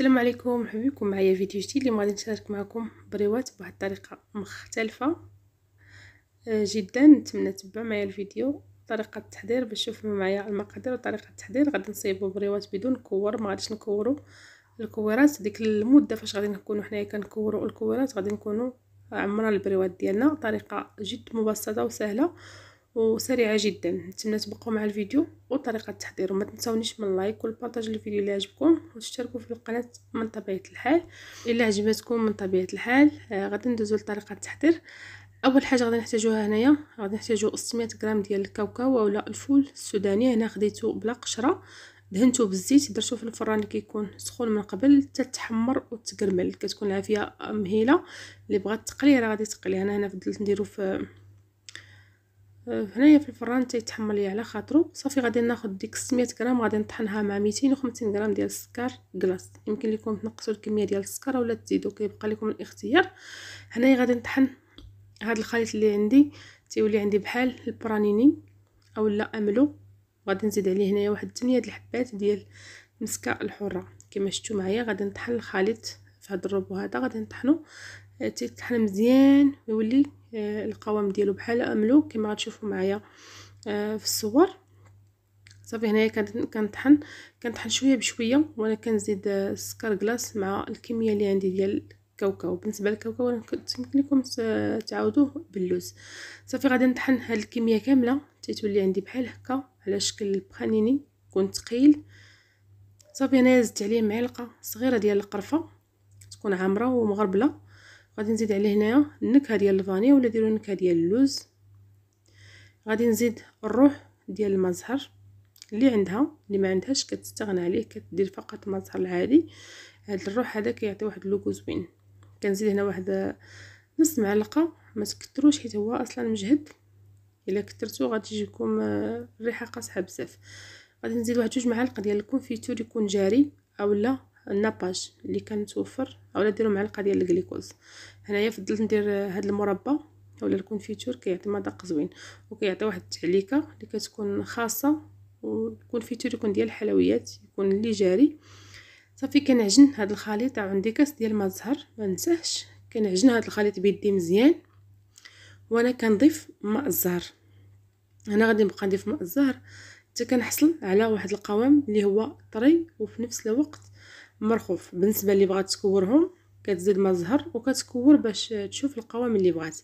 السلام عليكم مرحبا بكم معايا فيديو جديد اللي غادي نشارك معكم بريوات بواحد الطريقه مختلفه آه، جدا نتمنى تتبع معايا الفيديو طريقه التحضير باش تشوفوا معايا المقادير وطريقه التحضير غادي نصيبوا بريوات بدون كور ما غاديش نكوروا الكورات ديك المده فاش غادي نكونوا حنايا كنكوروا الكورات غادي نكونوا عمرنا البريوات ديالنا طريقه جد مبسطه وسهله وسريعه جدا نتمنى تبقوا مع الفيديو وطريقه التحضير وما تنسونيش من لايك والبارطاج الفيديو اللي عجبكم وتشتركوا في القناه من طبيعه الحال الا عجبتكم من طبيعه الحال آه غادي ندوزو لطريقه التحضير اول حاجه غادي نحتاجوها هنايا غادي نحتاجو 600 غرام ديال الكاوكاو اولا الفول السوداني هنا خديتو بلا قشره دهنتو بالزيت درتو في الفران اللي كيكون سخون من قبل حتى تحمر وتكرمل كتكون العافيه مهيله اللي بغات تقلي راه غادي تقلي انا هنا فضلت نديرو في هنايا في الفران تيتحمر لي على خاطرو صافي غادي ناخد ديك 600 غرام غادي نطحنها مع 250 غرام ديال السكر كلاص يمكن لكم تنقصوا الكميه ديال السكر ولا تزيدوا كيبقى لكم الاختيار هنايا غادي نطحن هذا الخليط اللي عندي تيولي عندي بحال البرانيني اولا املو غادي نزيد عليه هنايا واحد 8 د الحبات ديال المسكه الحره كما شفتوا معايا غادي نطحن الخليط في هذا الروبو هذا غادي نطحنو آه، تيطحن مزيان ويولي آه، القوام ديالو بحال املوك كما غتشوفوا معايا آه، في الصور صافي هنايا كنطحن كنطحن شويه بشويه وانا كنزيد السكر آه، كلاص مع الكميه اللي عندي ديال الكاوكاو بالنسبه للكاوكاو يمكن لكم تعاودوه باللوز صافي غادي نطحن هاد الكميه كامله تتولي عندي بحال هكا على شكل بخانيني يكون ثقيل صافي هنايا زدت عليه معلقه صغيره ديال القرفه تكون عامره ومغربله غادي نزيد عليه هنايا النكهه ديال الفاني ولا ديروا النكهه ديال اللوز غادي نزيد الروح ديال المزهر اللي عندها اللي ما عندهاش كتستغنى عليه كدير فقط المزهر العادي هذا الروح هذا كيعطي واحد اللوكو زوين كنزيد هنا واحد نص معلقه ما تكثروش حيت هو اصلا مجهد الا كثرتو غادي تجيكم آه، الريحه قاصحه بزاف غادي نزيد واحد جوج معالق ديال الكونفيتور يكون جاري اولا الناباج اللي كان متوفر اولا ديروا معلقه ديال الجليكوز هنايا فضلت ندير هاد المربى اولا الكونفيتور كيعطي مذاق زوين وكيعطي واحد التعليكه اللي كتكون خاصه والكونفيتور يكون ديال الحلويات يكون اللي جاري صافي كنعجن هاد الخليط عندي كاس ديال ماء الزهر ما ننساش كنعجن هاد الخليط بيدي مزيان وانا كنضيف ماء الزهر هنا غادي نبقى نضيف ماء الزهر حتى كنحصل على واحد القوام اللي هو طري وفي نفس الوقت مرخوف بالنسبه اللي بغات تكورهم كتزيد ما الزهر وكتكور باش تشوف القوام اللي بغات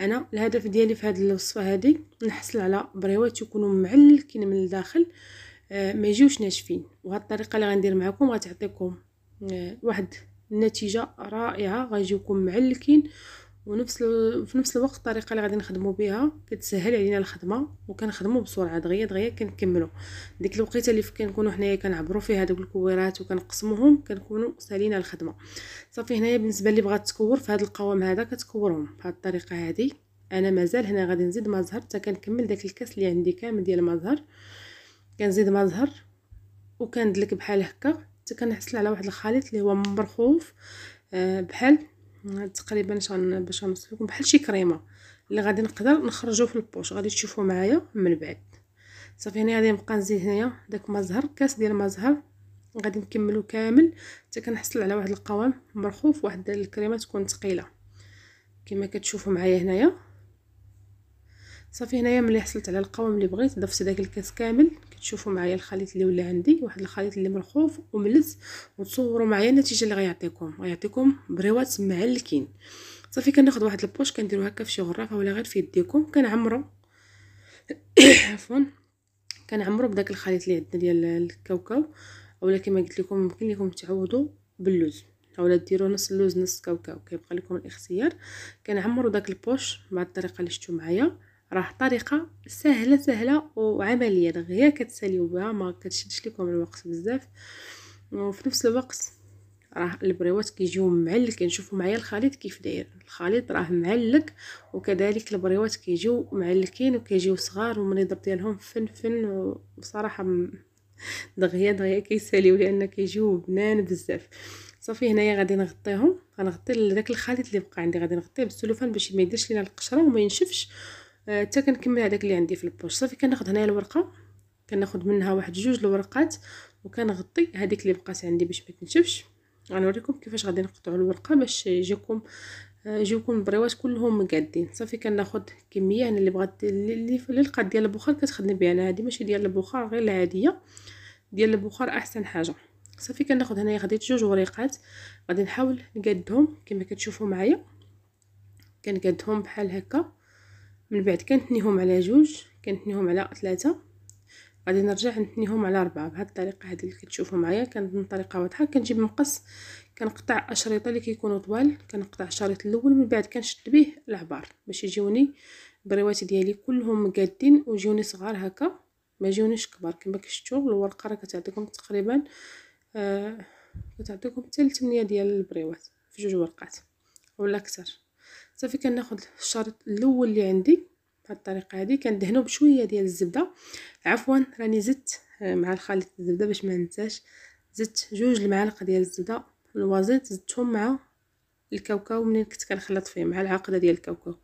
انا الهدف ديالي في هذه الوصفه هذه نحصل على بريوات يكونوا معلكين من الداخل آه، ما يجيوش ناشفين وهاد الطريقه اللي غندير معكم غتعطيكم آه، واحد النتيجه رائعه غيجيوكم معلكين ونفس في نفس الوقت الطريقه اللي غادي نخدمو بها كتسهل علينا الخدمه وكنخدمو بسرعه دغيا دغيا كنكملو ديك الوقيته اللي كنكونو حنايا كنعبرو فيها دوك الكويرات وكنقسموهم كنكونو سالينا الخدمه صافي هنايا بالنسبه اللي بغات تكور في هذا القوام هذا كتكورهم بهذه الطريقه هذه انا مازال هنا غادي نزيد مع الزهر حتى كنكمل داك الكاس اللي عندي كامل ديال مع كنزيد مع وكندلك بحال هكا حتى كنحصل على واحد الخليط اللي هو مرخوف آه، بحال هاد تقريبا شغن باش غنصلكم بحال شي كريمه اللي غادي نقدر نخرجو في البوش غادي تشوفوا معايا من بعد صافي هنا غادي نبقى نزيد هنايا داك ما زهر كاس ديال ما زهر غادي نكملو كامل حتى كنحصل على واحد القوام مرخوف واحد الكريمه تكون ثقيله كما كتشوفوا معايا هنايا صافي هنايا ملي حصلت على القوام اللي بغيت ضفت داك الكاس كامل كتشوفوا معايا الخليط اللي ولا عندي واحد الخليط اللي مرخوف وملز وتصوروا معايا النتيجه اللي غيعطيكم غيعطيكم بريوات معلكين صافي كناخذ واحد البوش كنديرو هكا في شي غرافه ولا غير في يديكم كنعمرو عفوا كنعمرو بداك الخليط اللي عندنا ديال الكاوكاو اولا كما قلت لكم ممكن لكم تعوضوا باللوز اولا ديروا نص اللوز نص كاوكاو كيبقى لكم الاختيار كنعمرو داك البوش مع الطريقه اللي شفتوا معايا راه طريقه سهله سهله وعمليه دغيا كتساليو بها ما كتشدش لكم الوقت بزاف وفي نفس الوقت راه البريوات كيجيو معلك نشوفوا معايا الخليط كيف داير الخليط راه معلك وكذلك البريوات كيجيو معلكين وكيجيو صغار والمنضر ديالهم فن فن وصراحه دغيا دغيا كيساليو لان كيجيو بنان بزاف صافي هنايا غادي نغطيهم غنغطي داك الخليط اللي بقى عندي غادي نغطيه بالسلوفان باش ما يديرش لينا القشره وما ينشفش آه، حتى كنكمل هذاك اللي عندي في البوش صافي كناخذ هنايا الورقه كناخذ منها واحد جوج الورقات وكنغطي هذيك اللي بقات عندي باش ما تنشفش غنوريكم كيفاش غادي نقطعوا الورقه باش يجيكم آه، يجيكم البريوات كلهم مقادين صافي كناخذ كميه انا اللي بغات اللي القاد ديال البخار كتخدم بها انا هذه ماشي ديال البخار غير العاديه ديال البخار احسن حاجه صافي كناخذ هنايا خديت جوج وريقات غادي نحاول نقادهم كما كتشوفوا معايا كنقادهم بحال هكا من بعد كنتنيهم على جوج كنتنيهم على ثلاثة غادي نرجع نتنيهم على أربعة بهاد الطريقة هادي اللي كتشوفوا معايا كانت طريقة واضحة كنجيب مقص كنقطع أشريطة اللي كيكونوا طوال كنقطع الشريط الأول من بعد كنشد به العبار باش يجيوني البريوات ديالي كلهم مقادين ويجيوني صغار هكا ما يجيونيش كبار كما كشتو الورقة راه كتعطيكم تقريبا آه كتعطيكم حتى 8 ديال البريوات في جوج ورقات ولا اكثر صافي كناخد الشريط الاول اللي عندي بهاد الطريقه هذه كندهنو بشويه ديال الزبده عفوا راني زدت آه، مع الخليط الزبده باش ما ننساش زدت جوج المعالق ديال الزبده الوزيط زدتهم مع الكاوكاو منين كنت كنخلط فيه مع العقده ديال الكاوكاو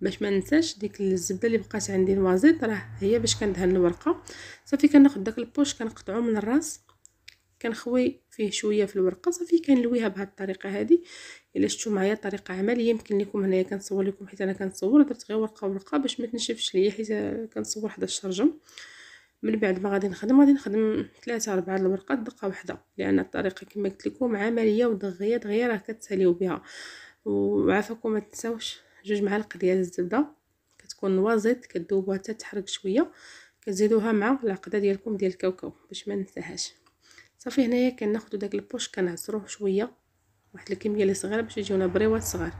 باش ما ننساش ديك الزبده اللي بقات عندي الوازيت راه هي باش كندهن الورقه صافي كناخد داك البوش كنقطعو من الراس كنخوي فيه شويه في الورقه صافي كنلويها بهذه الطريقه هذه الا شفتوا معايا طريقه عمليه يمكن لكم هنايا كنصور لكم حيت انا كنصور درت غير ورقه ورقه باش ما تنشفش ليا حيت كنصور حدا الشرجم من بعد ما غادي نخدم غادي نخدم ثلاثة أربعة الورقات دقة واحدة لأن الطريقة كما قلت لكم عملية ودغية دغيا راه كتساليو بها وعافاكم ما تنساوش جوج معالق ديال الزبدة كتكون نوازيت كذوبوها حتى تحرق شوية كتزيدوها مع العقدة ديالكم ديال الكاوكاو باش ما ننساهاش صافي هنايا كناخدو داك البوش كنعصروه شويه واحد الكميه اللي صغيره باش يجيونا بريوات صغار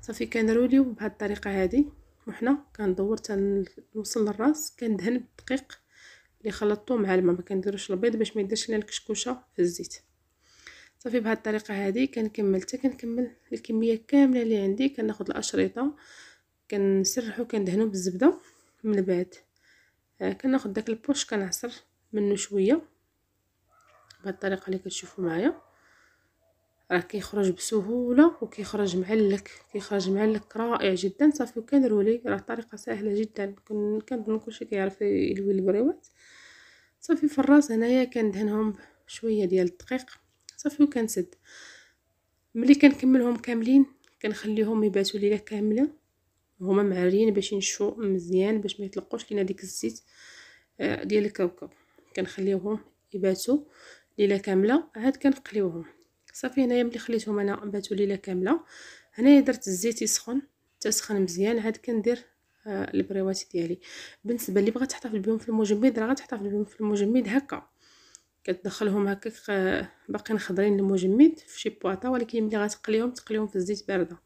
صافي كنروليو بهاد الطريقه هادي وحنا كندور حتى نوصل للراس كندهن بالدقيق اللي خلطته مع الماء ما كنديروش البيض باش ما يديرش لنا الكشكوشه في الزيت صافي بهاد الطريقه هادي كنكمل حتى كنكمل الكميه كامله اللي عندي كناخذ الاشرطه كنسرحو كندهنو بالزبده من بعد آه كناخذ داك البوش كنعصر منه شويه بهذه الطريقه اللي كتشوفوا معايا راه كيخرج بسهوله وكيخرج معلك كيخرج معلك رائع جدا صافي وكنرولي راه طريقه سهله جدا كنظن كلشي كيعرف يلوي البريوات صافي في الراس هنايا كندهنهم شويه ديال الدقيق صافي وكنسد ملي كنكملهم كاملين كنخليهم يباتوا ليله كامله هما معريين باش ينشفوا مزيان باش ما يطلقوش لينا ديك الزيت آه، ديال الكوكب كنخليوهم يباتوا ليله كامله عاد كنقليوهم صافي هنايا ملي خليتهم انا باتوا ليله كامله هنايا درت الزيت يسخن تسخن مزيان عاد كندير آه البريوات ديالي بالنسبه اللي بغات تحتفل بهم في المجمد راه غتحتفل بهم في المجمد هكا كتدخلهم هكا آه، باقيين خضرين للمجمد في شي بواطه ولكن ملي غتقليهم تقليهم في الزيت بارده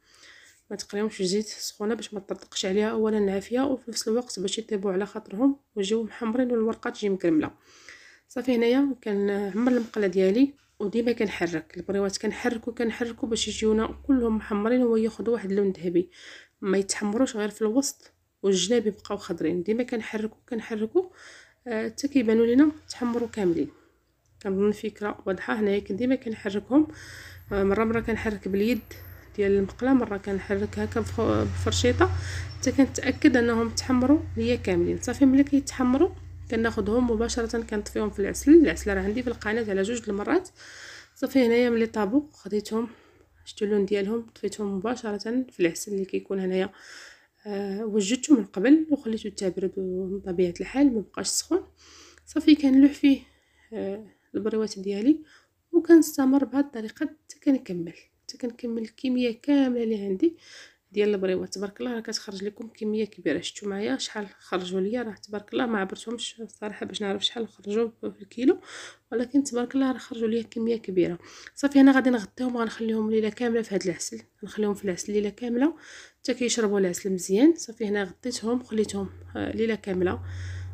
ما تقليهمش في الزيت سخونه باش ما تطرطقش عليها اولا العافيه وفي نفس الوقت باش يطيبوا على خاطرهم ويجيو محمرين والورقه تجي مكرمله صافي هنايا كنعمر المقله ديالي وديما كنحرك البريوات كنحركو كنحركو باش يجيونا كلهم محمرين هو ياخذ واحد اللون ذهبي ما يتحمروش غير في الوسط والجناب يبقاو خضرين ديما كنحركو كنحركو آه، حتى آه كيبانوا لينا تحمروا كاملين كنظن الفكره واضحه هنايا ديما كنحركهم آه مره مره كنحرك باليد ديال المقله مره كنحرك هكا بفرشيطه حتى كنتاكد انهم تحمروا ليا كاملين صافي ملي كيتحمروا كناخدهم مباشره كنطفيهم في العسل العسل راه عندي في القناه على جوج المرات صافي هنايا ملي طابو خديتهم شفتو اللون ديالهم طفيتهم مباشره في العسل اللي كيكون هنايا آه وجدته من قبل وخليته تبرد بطبيعه الحال ما بقاش سخون صافي كنلوح فيه آه البريوات ديالي وكنستمر بهذه الطريقه حتى كنكمل حتى كنكمل الكميه كامله اللي عندي ديال البريوه تبارك الله راه كتخرج لكم كميه كبيره شفتوا معايا شحال خرجوا ليا راه تبارك الله ما عبرتهمش الصراحه باش نعرف شحال خرجوا في الكيلو ولكن تبارك الله راه خرجوا ليا كميه كبيره صافي هنا غادي نغطيهم وغنخليهم ليله كامله في هذا العسل نخليهم في العسل ليله كامله حتى كيشربوا العسل مزيان صافي هنا غطيتهم خليتهم آه، ليله كامله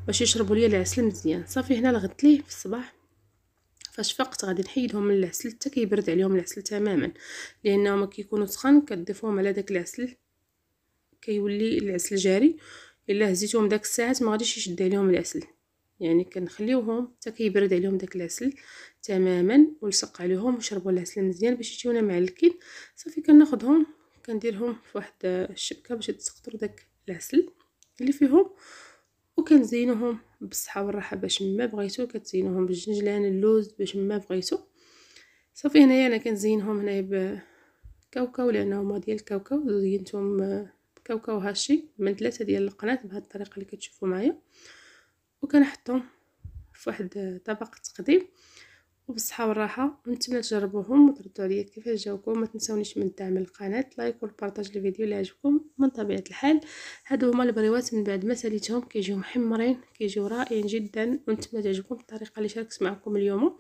باش يشربوا ليا العسل مزيان صافي هنا لغت ليه في الصباح فاش فقت غادي نحيدهم من العسل حتى كيبرد عليهم العسل تماما لانهم كيكونوا سخان كتضيفوهم على داك العسل كيولي العسل جاري الا هزيتهم داك الساعات ما غاديش يشد عليهم العسل يعني كنخليوهم حتى كيبرد عليهم داك العسل تماما ولصق عليهم وشربوا العسل مزيان باش يجيونا معلكين صافي كناخذهم كنديرهم واحد الشبكه باش يتسقطوا داك العسل اللي فيهم وكنزينهم بالصحه والراحه باش ما بغيتو كتزينوهم بالجنجلان اللوز باش ما بغيتو صافي هنايا انا كنزينهم هنايا بكاوكاو لانهم ديال الكاوكاو زينتهم بكاوكاو هاشي من ثلاثه ديال القنات بهذه الطريقه اللي كتشوفوا معايا وكنحطهم في واحد طبق تقديم وبالصحه والراحه ونتمنى تجربوهم وتردوا عليا كيفاش جاوكم ما تنسونيش من الدعم للقناه لايك والبارطاج الفيديو اللي عجبكم من طبيعه الحال هادو هما البريوات من بعد ما ساليتهم كيجيو محمرين كيجيو رائعين جدا ونتمنى تعجبكم الطريقه اللي شاركت معكم اليوم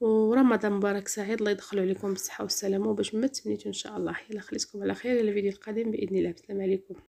ورمضان مبارك سعيد الله يدخلوا عليكم بالصحه والسلامه وباش ما تمنيتو ان شاء الله يلا خليتكم على خير الى الفيديو القادم باذن الله السلام عليكم